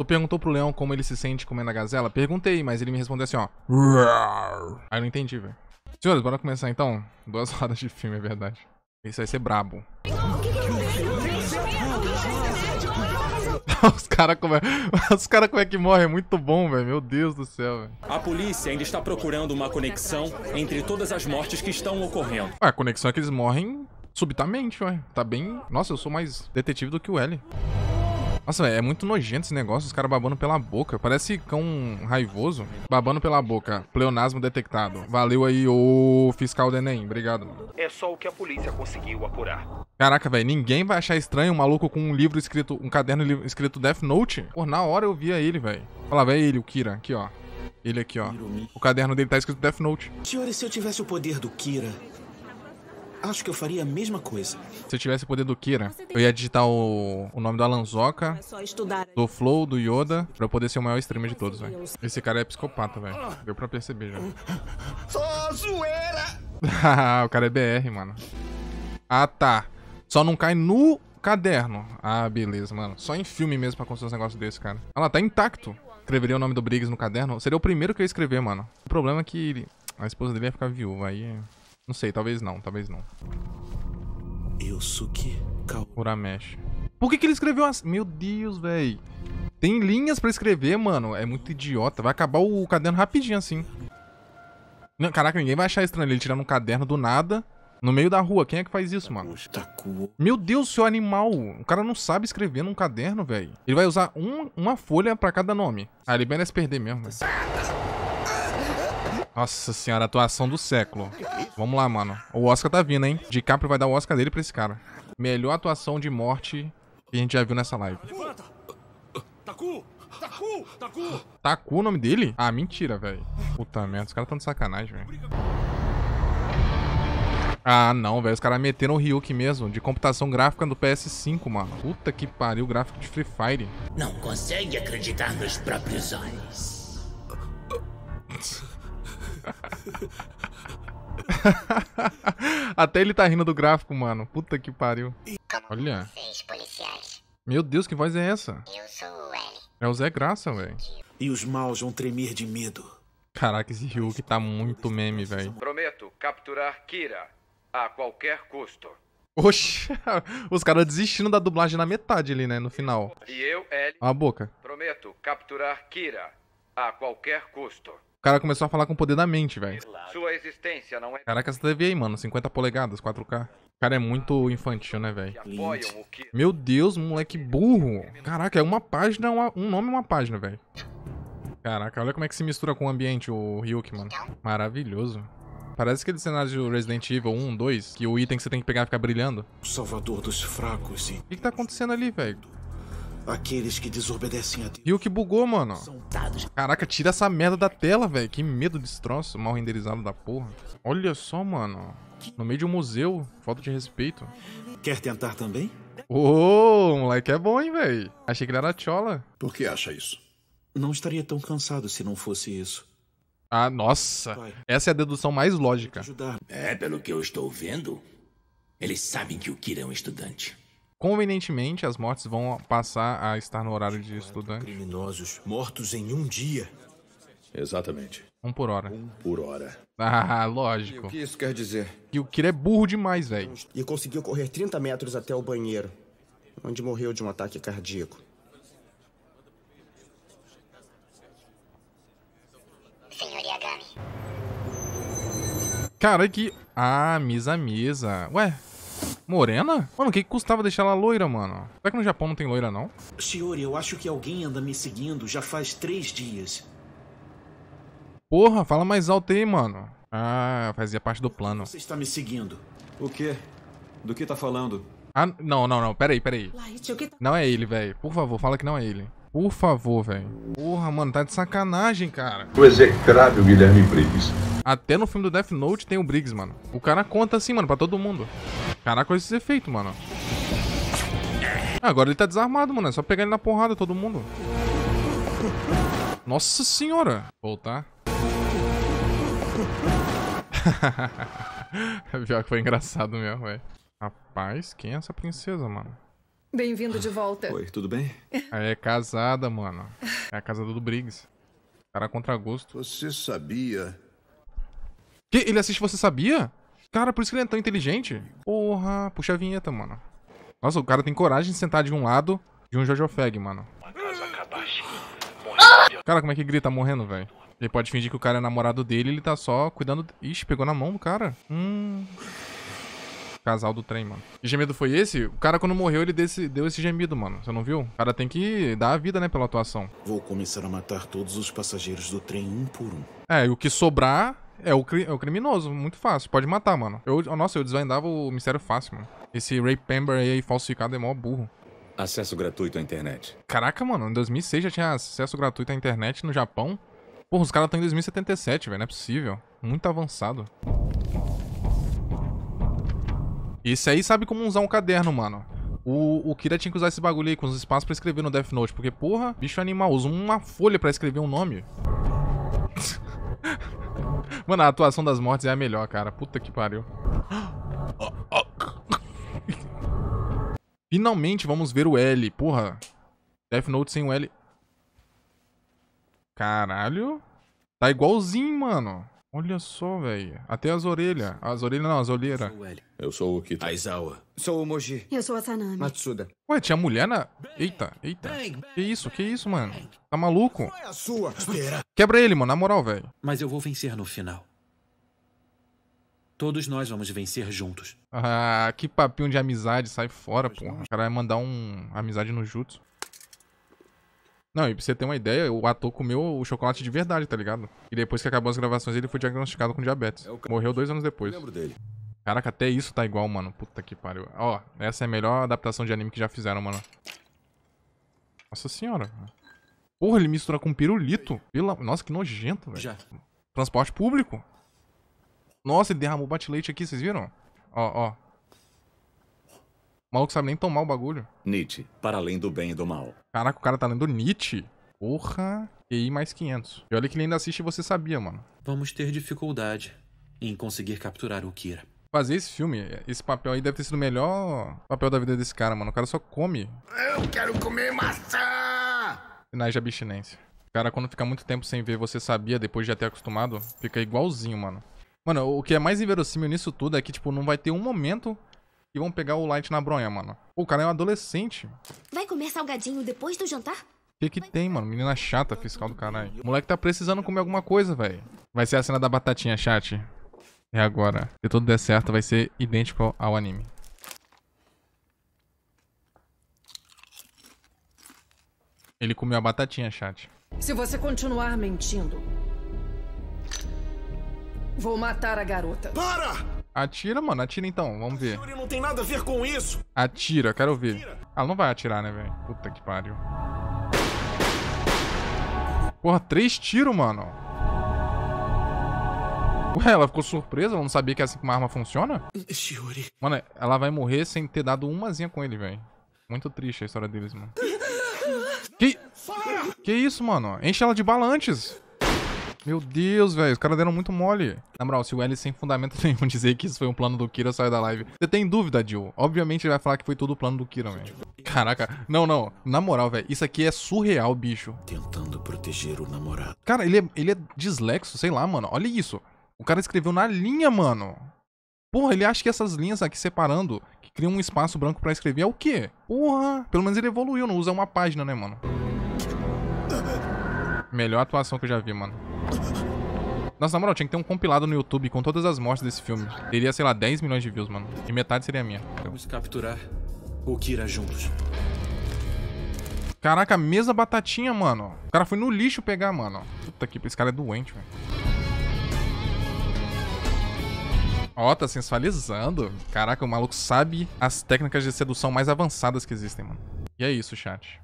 Tu perguntou pro leão como ele se sente comendo a gazela? Perguntei, mas ele me respondeu assim, ó. Aí eu não entendi, velho. Senhores, bora começar então? Duas horas de filme, é verdade. Isso vai ser brabo. os caras como, é... Os cara como é que morrem é muito bom, velho. Meu Deus do céu, velho. A polícia ainda está procurando uma conexão entre todas as mortes que estão ocorrendo. Ué, a conexão é que eles morrem subitamente, ué. Tá bem... Nossa, eu sou mais detetive do que o L. Nossa, é muito nojento esse negócio, os caras babando pela boca. Parece cão raivoso. Babando pela boca. Pleonasmo detectado. Valeu aí, ô fiscal do Enem. Obrigado. Mano. É só o que a polícia conseguiu apurar. Caraca, velho, ninguém vai achar estranho um maluco com um livro escrito, um caderno escrito Death Note. Pô, na hora eu via ele, velho. Olha lá, velho, ele, o Kira, aqui, ó. Ele aqui, ó. O caderno dele tá escrito Death Note. Senhores, se eu tivesse o poder do Kira, acho que eu faria a mesma coisa. Se eu tivesse o poder do Kira, eu ia digitar o, o nome do Alanzoca, é né? do Flow, do Yoda, pra eu poder ser o maior streamer de todos, velho. Esse cara é psicopata, velho. Deu pra perceber já. Só zoeira! o cara é BR, mano. Ah, tá. Só não cai no caderno. Ah, beleza, mano. Só em filme mesmo pra construir uns negócios desse, cara. Olha ah lá, tá intacto. Escreveria o nome do Briggs no caderno. Seria o primeiro que eu ia escrever, mano. O problema é que a esposa dele ia ficar viúva, aí... É não sei, talvez não, talvez não. Yusuke Uramesh. Por que, que ele escreveu assim? Meu Deus, velho. Tem linhas pra escrever, mano. É muito idiota. Vai acabar o caderno rapidinho assim. Não, caraca, ninguém vai achar estranho ele tirando um caderno do nada. No meio da rua, quem é que faz isso, mano? Tá Meu Deus, seu animal. O cara não sabe escrever num caderno, velho. Ele vai usar um, uma folha pra cada nome. Ah, ele merece perder mesmo. Tá Véio. Nossa senhora, atuação do século. Vamos lá, mano. O Oscar tá vindo, hein? DiCaprio vai dar o Oscar dele pra esse cara. Melhor atuação de morte que a gente já viu nessa live. Taku! Taku! Taku! Taku o nome dele? Ah, mentira, velho. Puta merda, os caras tão de sacanagem, velho. Ah, não, velho. Os caras meteram o Ryuk mesmo, de computação gráfica do PS5, mano. Puta que pariu, gráfico de Free Fire. Não consegue acreditar nos próprios olhos. Até ele tá rindo do gráfico, mano. Puta que pariu. Como Olha. Vocês, policiais. Meu Deus, que voz é essa? Eu sou o L. É o Zé Graça, velho. E os maus vão tremer de medo. Caraca, esse Ryuk tá muito meme, velho. Prometo capturar Kira a qualquer custo. Oxi, os caras desistindo da dublagem na metade ali, né, no final. E eu, L. A boca. Prometo capturar Kira a qualquer custo. O cara começou a falar com o poder da mente, velho. Sua existência não é. Caraca, essa TV aí, mano. 50 polegadas, 4K. O cara é muito infantil, né, velho? Meu Deus, moleque burro. Caraca, é uma página, uma, um nome e uma página, velho. Caraca, olha como é que se mistura com o ambiente o Ryuk, mano. Maravilhoso. Parece aquele cenário do Resident Evil 1, 2, que o item que você tem que pegar fica brilhando. O salvador dos fracos e... O que, que tá acontecendo ali, velho? Aqueles que desobedecem a Deus. E o que bugou, mano? Caraca, tira essa merda da tela, velho. Que medo desse troço mal renderizado da porra. Olha só, mano. No meio de um museu. Falta de respeito. Quer tentar também? Ô, oh, moleque é bom, hein, velho. Achei que ele era tchola. Por que acha isso? Não estaria tão cansado se não fosse isso. Ah, nossa. Essa é a dedução mais lógica. É, pelo que eu estou vendo, eles sabem que o Kira é um estudante. Convenientemente, as mortes vão passar a estar no horário de estudante. Criminosos mortos em um dia. Exatamente. Um por hora. Um por hora. Ah, lógico. E o que isso quer dizer? Que o Kira é burro demais, velho. E conseguiu correr 30 metros até o banheiro, onde morreu de um ataque cardíaco. Senhoria Gami. Cara, que... Ah, Misa Misa. Ué, Morena? Mano, o que, que custava deixar ela loira, mano? Será que no Japão não tem loira, não? Senhor, eu acho que alguém anda me seguindo já faz três dias. Porra, fala mais alto aí, mano. Ah, fazia parte do plano. Você está me seguindo. O quê? Do que tá falando? Ah, não, não, não. Peraí, peraí. Tá não é ele, velho. Por favor, fala que não é ele. Por favor, velho. Porra, mano, tá de sacanagem, cara. O execrável Guilherme Briggs. Até no filme do Death Note tem o Briggs, mano. O cara conta assim, mano, pra todo mundo. Caraca, olha esses efeitos, mano. Ah, agora ele tá desarmado, mano. É só pegar ele na porrada, todo mundo. Nossa senhora. Voltar. Pior que foi engraçado mesmo, velho. Rapaz, quem é essa princesa, mano? Bem-vindo de volta. Oi, tudo bem? É casada, mano. É a casada do Briggs. Cara contra gosto. Você sabia... Que? Ele assiste Você Sabia? Cara, por isso que ele é tão inteligente. Porra, puxa a vinheta, mano. Nossa, o cara tem coragem de sentar de um lado de um Jojo Fag, mano. Cara, como é que grita tá morrendo, velho? Ele pode fingir que o cara é namorado dele ele tá só cuidando... Ixi, pegou na mão do cara. Hum... Casal do trem, mano. Que gemido foi esse? O cara, quando morreu, ele desse... deu esse gemido, mano. Você não viu? O cara tem que dar a vida, né, pela atuação. Vou começar a matar todos os passageiros do trem um por um. É, e o que sobrar, é o, cri é o criminoso, muito fácil. Pode matar, mano. Eu, nossa, eu desvendava o mistério fácil, mano. Esse Ray Pember aí falsificado é mó burro. Acesso gratuito à internet. Caraca, mano, em 2006 já tinha acesso gratuito à internet no Japão. Porra, os caras estão em 2077, velho, não é possível. Muito avançado. Esse aí sabe como usar um caderno, mano. O, o Kira tinha que usar esse bagulho aí com os espaços pra escrever no Death Note, porque, porra, bicho animal, usa uma folha pra escrever um nome. Mano, a atuação das mortes é a melhor, cara. Puta que pariu. Finalmente vamos ver o L. Porra. Death Note sem o L. Caralho. Tá igualzinho, mano. Olha só, velho. Até as orelhas. As orelhas não, as olheiras. Eu sou o Kita. Aizawa. Sou o Moji. Eu sou a Sanami. Matsuda. Ué, tinha mulher na... Eita, eita. Que isso, que isso, mano? Tá maluco? a sua. Espera. Quebra ele, mano, na moral, velho. Mas eu vou vencer no final. Todos nós vamos vencer juntos. Ah, que papinho de amizade. Sai fora, pô. O cara vai mandar um... Amizade no jutsu. Não, e pra você ter uma ideia, o ator comeu o chocolate de verdade, tá ligado? E depois que acabou as gravações, ele foi diagnosticado com diabetes. É Morreu dois anos depois. Eu lembro dele. Caraca, até isso tá igual, mano. Puta que pariu. Ó, essa é a melhor adaptação de anime que já fizeram, mano. Nossa senhora. Porra, ele mistura com pirulito. Pela... Nossa, que nojento, velho. Transporte público. Nossa, ele derramou bate-leite aqui, vocês viram? Ó, ó. O maluco sabe nem tomar o bagulho. Nietzsche, para além do bem e do mal. Caraca, o cara tá lendo Nietzsche? Porra. QI mais 500. E olha que ele ainda assiste Você Sabia, mano. Vamos ter dificuldade em conseguir capturar o Kira. Fazer esse filme, esse papel aí deve ter sido o melhor papel da vida desse cara, mano. O cara só come. Eu quero comer maçã! Sinais de abstinência. O cara, quando fica muito tempo sem ver Você Sabia, depois de já ter acostumado, fica igualzinho, mano. Mano, o que é mais inverossímil nisso tudo é que, tipo, não vai ter um momento e vão pegar o Light na bronha, mano. Pô, o cara é um adolescente. Vai comer salgadinho depois do jantar? O que que tem, mano? Menina chata, fiscal do caralho. O moleque tá precisando comer alguma coisa, velho. Vai ser a cena da batatinha, chat. É agora. Se tudo der certo, vai ser idêntico ao anime. Ele comeu a batatinha, chat. Se você continuar mentindo, vou matar a garota. Para! Atira, mano. Atira então. Vamos ver. Shuri não tem nada a ver com isso. Atira. Quero ver. Ah, ela Ah, não vai atirar, né, velho? Puta que pariu. Porra, três tiros, mano. Ué, ela ficou surpresa? Ela não sabia que é assim que uma arma funciona? Shiori. Mano, ela vai morrer sem ter dado umazinha com ele, velho. Muito triste a história deles, mano. Que... Que isso, mano? Enche ela de bala antes. Meu Deus, velho. Os caras deram muito mole. Na moral, se o L sem fundamento nenhum dizer que isso foi um plano do Kira, sai da live. Você tem dúvida, Jill? Obviamente ele vai falar que foi tudo plano do Kira, velho. Caraca. Não, não. Na moral, velho. Isso aqui é surreal, bicho. Tentando proteger o namorado. Cara, ele é, ele é dislexo, sei lá, mano. Olha isso. O cara escreveu na linha, mano. Porra, ele acha que essas linhas aqui separando, que criam um espaço branco pra escrever, é o quê? Porra, pelo menos ele evoluiu, não usa uma página, né, mano? Melhor atuação que eu já vi, mano. Nossa, na moral, tinha que ter um compilado no YouTube com todas as mortes desse filme. Teria, sei lá, 10 milhões de views, mano. E metade seria minha. Vamos capturar o Kira juntos. Caraca, mesa batatinha, mano. O cara foi no lixo pegar, mano. Puta que esse cara é doente, velho. Ó, tá sensualizando. Caraca, o maluco sabe as técnicas de sedução mais avançadas que existem, mano. E é isso, chat.